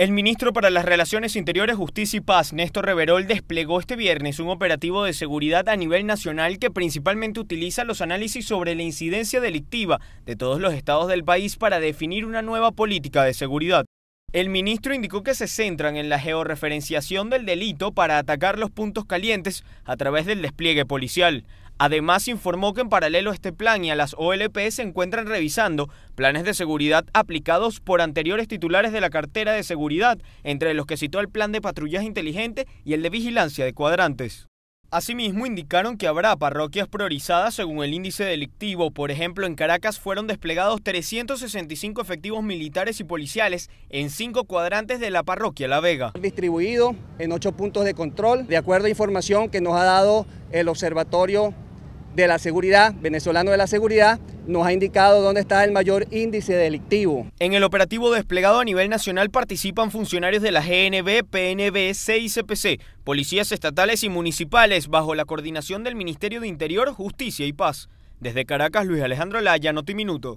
El ministro para las Relaciones Interiores, Justicia y Paz, Néstor Reverol, desplegó este viernes un operativo de seguridad a nivel nacional que principalmente utiliza los análisis sobre la incidencia delictiva de todos los estados del país para definir una nueva política de seguridad. El ministro indicó que se centran en la georreferenciación del delito para atacar los puntos calientes a través del despliegue policial. Además, informó que en paralelo a este plan y a las OLP se encuentran revisando planes de seguridad aplicados por anteriores titulares de la cartera de seguridad, entre los que citó el plan de patrullaje inteligente y el de vigilancia de cuadrantes. Asimismo, indicaron que habrá parroquias priorizadas según el índice delictivo. Por ejemplo, en Caracas fueron desplegados 365 efectivos militares y policiales en cinco cuadrantes de la parroquia La Vega. Distribuido en ocho puntos de control, de acuerdo a información que nos ha dado el Observatorio de la Seguridad, venezolano de la Seguridad, nos ha indicado dónde está el mayor índice delictivo. En el operativo desplegado a nivel nacional participan funcionarios de la GNB, PNB, CICPC, policías estatales y municipales bajo la coordinación del Ministerio de Interior, Justicia y Paz. Desde Caracas, Luis Alejandro Laya, Notiminuto.